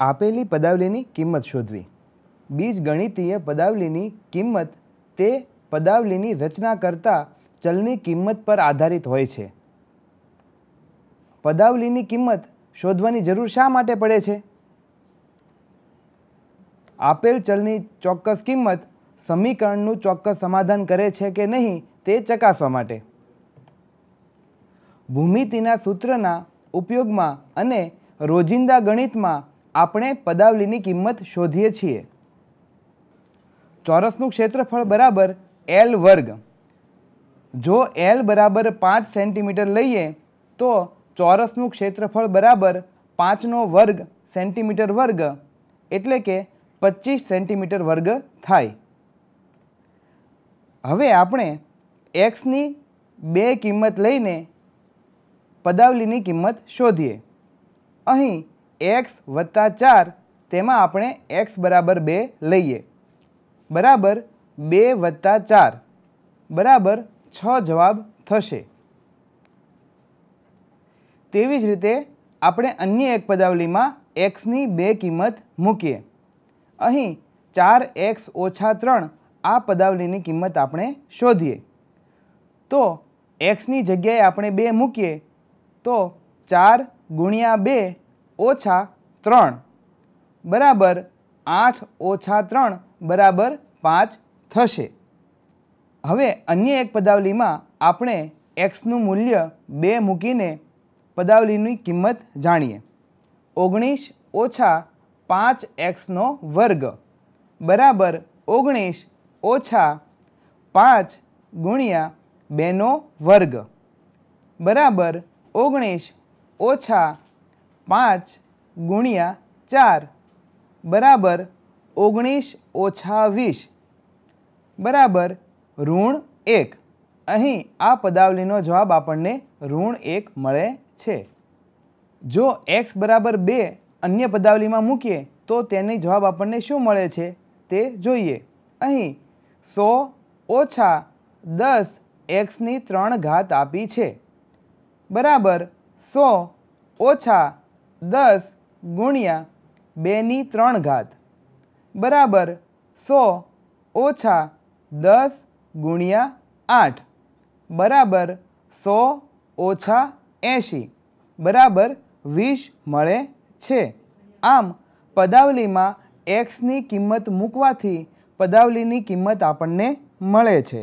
આપેલી પદાવલીની કિંમત શોધવી બીજગણિતીય પદાવલીની કિંમત તે પદાવલીની રચના કરતા ચલની કિંમત પર આધારિત હોય છે પદાવલીની કિંમત શોધવાની જરૂર શા માટે પડે છે આપેલ ચલની ચોક્કસ કિંમત સમીકરણનું ચોક્કસ સમાધાન કરે છે કે નહીં તે ચકાસવા માટે ભૂમિતિના સૂત્રના ઉપયોગમાં અને રોજિંદા ગણિતમાં આપણે પદાવલીની કિંમત શોધીએ છીએ ચોરસનું ક્ષેત્રફળ બરાબર એલ વર્ગ જો એલ બરાબર પાંચ સેન્ટીમીટર લઈએ તો ચોરસનું ક્ષેત્રફળ બરાબર પાંચનો વર્ગ સેન્ટીમીટર વર્ગ એટલે કે પચીસ સેન્ટીમીટર વર્ગ થાય હવે આપણે એક્સની બે કિંમત લઈને પદાવલીની કિંમત શોધીએ અહીં એક્સ વત્તા ચાર તેમાં આપણે એક્સ બરાબર બે લઈએ બરાબર બે વત્તા ચાર બરાબર છ જવાબ થશે તેવી જ રીતે આપણે અન્ય એક પદાવલીમાં એક્સની બે કિંમત મૂકીએ અહીં ચાર એક્સ ઓછા ત્રણ આ પદાવલીની કિંમત આપણે શોધીએ તો એક્સની જગ્યાએ આપણે બે મૂકીએ તો ચાર ગુણ્યા બે ઓછા ત્રણ બરાબર આઠ ઓછા ત્રણ બરાબર પાંચ થશે હવે અન્ય એક પદાવલીમાં આપણે એક્સનું મૂલ્ય બે મૂકીને પદાવલીની કિંમત જાણીએ ઓગણીસ ઓછા પાંચ એક્સનો વર્ગ બરાબર ઓગણીસ ઓછા પાંચ ગુણ્યા બેનો વર્ગ બરાબર ઓગણીસ ઓછા પાંચ ગુણ્યા ચાર બરાબર ઓગણીસ ઓછા વીસ બરાબર ઋણ એક અહીં આ પદાવલીનો જવાબ આપણને ઋણ એક મળે છે જો એક્સ બરાબર બે અન્ય પદાવલીમાં મૂકીએ તો તેની જવાબ આપણને શું મળે છે તે જોઈએ અહીં સો ઓછા દસ એક્સની ત્રણ ઘાત આપી છે બરાબર સો ઓછા દસ ગુણ્યા બેની ત્રણ ઘાત બરાબર સો ઓછા દસ ગુણ્યા આઠ બરાબર સો ઓછા એંશી બરાબર વીસ મળે છે આમ પદાવલીમાં એક્સની કિંમત મૂકવાથી પદાવલીની કિંમત આપણને મળે છે